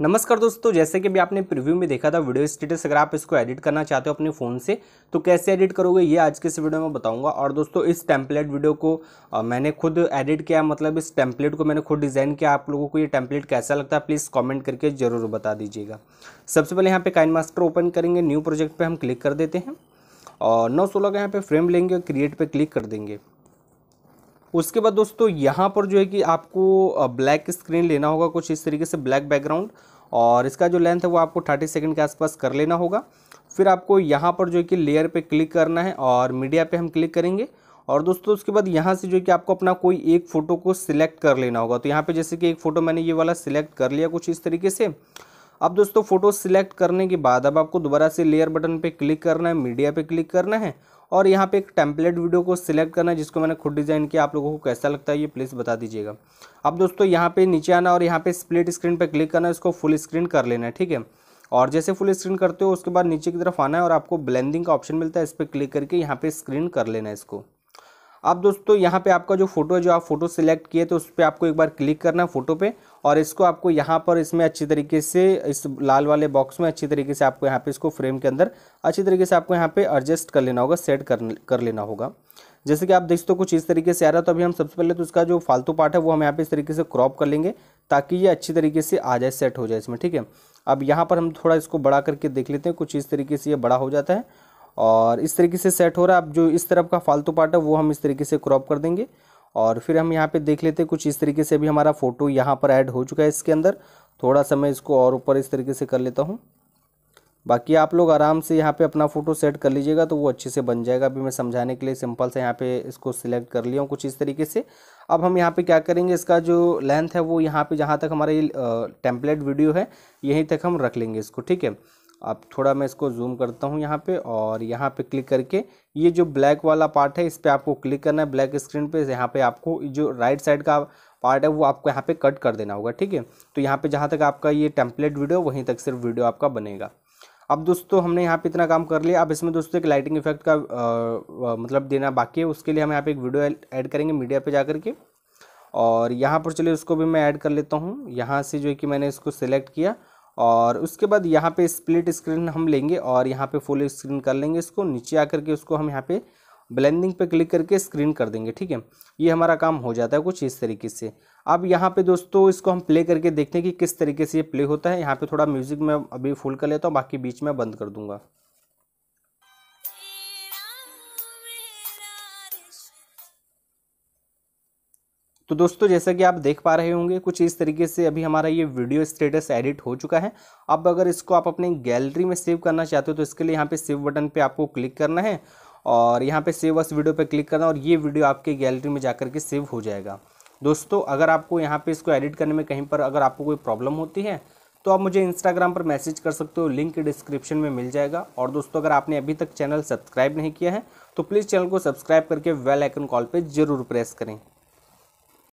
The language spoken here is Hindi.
नमस्कार दोस्तों जैसे कि अभी आपने प्रीव्यू में देखा था वीडियो स्टेटस अगर आप इसको एडिट करना चाहते हो अपने फ़ोन से तो कैसे एडिट करोगे ये आज के इस वीडियो में बताऊंगा और दोस्तों इस टेम्पलेट वीडियो को आ, मैंने खुद एडिट किया मतलब इस टेम्पलेट को मैंने खुद डिज़ाइन किया आप लोगों को ये टेम्पलेट कैसा लगता है प्लीज़ कॉमेंट करके ज़रूर बता दीजिएगा सबसे पहले यहाँ पर काइन मास्टर ओपन करेंगे न्यू प्रोजेक्ट पर हम क्लिक कर देते हैं और नौ सोलह का यहाँ पर फ्रेम लेंगे और क्रिएट पर क्लिक कर देंगे उसके बाद दोस्तों यहाँ पर जो है कि आपको ब्लैक स्क्रीन लेना होगा कुछ इस तरीके से ब्लैक बैकग्राउंड और इसका जो लेंथ है वो आपको थर्टी सेकेंड के आसपास कर लेना होगा फिर आपको यहाँ पर जो कि लेयर पे क्लिक करना है और मीडिया पे हम क्लिक करेंगे और दोस्तों उसके बाद यहाँ से जो कि आपको अपना कोई एक फ़ोटो को सिलेक्ट कर लेना होगा तो यहाँ पे जैसे कि एक फ़ोटो मैंने ये वाला सिलेक्ट कर लिया कुछ इस तरीके से अब दोस्तों फ़ोटो सिलेक्ट करने के बाद अब आपको दोबारा से लेयर बटन पे क्लिक करना है मीडिया पे क्लिक करना है और यहाँ पे एक टेम्पलेट वीडियो को सिलेक्ट करना है जिसको मैंने खुद डिज़ाइन किया आप लोगों को कैसा लगता है ये प्लीज़ बता दीजिएगा अब दोस्तों यहाँ पे नीचे आना और यहाँ पे स्प्लिट स्क्रीन पे क्लिक करना है इसको फुल स्क्रीन कर लेना है ठीक है और जैसे फुल स्क्रीन करते हो उसके बाद नीचे की तरफ आना है और आपको ब्लैंडिंग का ऑप्शन मिलता है इस पर क्लिक करके यहाँ पे स्क्रीन कर लेना है इसको अब दोस्तों यहाँ पे आपका जो फोटो है जो आप फोटो सिलेक्ट किए तो उस पर आपको एक बार क्लिक करना है फोटो पे और इसको आपको यहाँ पर इसमें अच्छी तरीके से इस लाल वाले बॉक्स में अच्छी तरीके से आपको यहाँ पे इसको फ्रेम के अंदर अच्छी तरीके से आपको यहाँ पे एडजस्ट कर लेना होगा सेट कर कर लेना होगा जैसे कि आप हो कुछ इस तरीके से आ रहा है तो अभी हम सबसे पहले तो उसका जो फालतू पार्ट है वो हम यहाँ पे इस तरीके से क्रॉप कर लेंगे ताकि ये अच्छी तरीके से आ जाए सेट हो जाए इसमें ठीक है अब यहाँ पर हम थोड़ा इसको बड़ा करके देख लेते हैं कुछ इस तरीके से ये बड़ा हो जाता है और इस तरीके से सेट हो रहा है अब जो इस तरफ का फालतू पार्ट है वो हम इस तरीके से क्रॉप कर देंगे और फिर हम यहाँ पे देख लेते हैं कुछ इस तरीके से भी हमारा फ़ोटो यहाँ पर ऐड हो चुका है इसके अंदर थोड़ा सा मैं इसको और ऊपर इस तरीके से कर लेता हूँ बाकी आप लोग आराम से यहाँ पे अपना फ़ोटो सेट कर लीजिएगा तो वो अच्छे से बन जाएगा अभी मैं समझाने के लिए सिंपल से यहाँ पे इसको सिलेक्ट कर लिया हूँ कुछ इस तरीके से अब हम यहाँ पे क्या करेंगे इसका जो लेंथ है वो यहाँ पे जहाँ तक हमारा ये टेम्पलेट वीडियो है यहीं तक हम रख लेंगे इसको ठीक है आप थोड़ा मैं इसको जूम करता हूँ यहाँ पे और यहाँ पे क्लिक करके ये जो ब्लैक वाला पार्ट है इस पर आपको क्लिक करना है ब्लैक स्क्रीन पे यहाँ पे आपको जो राइट साइड का पार्ट है वो आपको यहाँ पे कट कर देना होगा ठीक है तो यहाँ पे जहाँ तक आपका ये टेम्पलेट वीडियो वहीं तक सिर्फ वीडियो आपका बनेगा अब दोस्तों हमने यहाँ पर इतना काम कर लिया अब इसमें दोस्तों एक लाइटिंग इफेक्ट का आ, आ, मतलब देना बाकी है उसके लिए हम यहाँ पे एक वीडियो ऐड करेंगे मीडिया पर जा करके और यहाँ पर चलिए उसको भी मैं ऐड कर लेता हूँ यहाँ से जो है कि मैंने इसको सिलेक्ट किया और उसके बाद यहाँ पे स्प्लिट स्क्रीन हम लेंगे और यहाँ पे फुल स्क्रीन कर लेंगे इसको नीचे आकर के उसको हम यहाँ पे ब्लेंडिंग पे क्लिक करके स्क्रीन कर देंगे ठीक है ये हमारा काम हो जाता है कुछ इस तरीके से अब यहाँ पे दोस्तों इसको हम प्ले करके देखते हैं कि किस तरीके से ये प्ले होता है यहाँ पे थोड़ा म्यूज़िक मैं अभी फुल कर लेता हूँ बाकी बीच में बंद कर दूँगा तो दोस्तों जैसा कि आप देख पा रहे होंगे कुछ इस तरीके से अभी हमारा ये वीडियो स्टेटस एडिट हो चुका है अब अगर इसको आप अपनी गैलरी में सेव करना चाहते हो तो इसके लिए यहाँ पे सेव बटन पे आपको क्लिक करना है और यहाँ पे सेव अस वीडियो पे क्लिक करना और ये वीडियो आपके गैलरी में जाकर के सेव हो जाएगा दोस्तों अगर आपको यहाँ पर इसको एडिट करने में कहीं पर अगर आपको कोई प्रॉब्लम होती है तो आप मुझे इंस्टाग्राम पर मैसेज कर सकते हो लिंक डिस्क्रिप्शन में मिल जाएगा और दोस्तों अगर आपने अभी तक चैनल सब्सक्राइब नहीं किया है तो प्लीज़ चैनल को सब्सक्राइब करके वेल आइकन कॉल पर जरूर प्रेस करें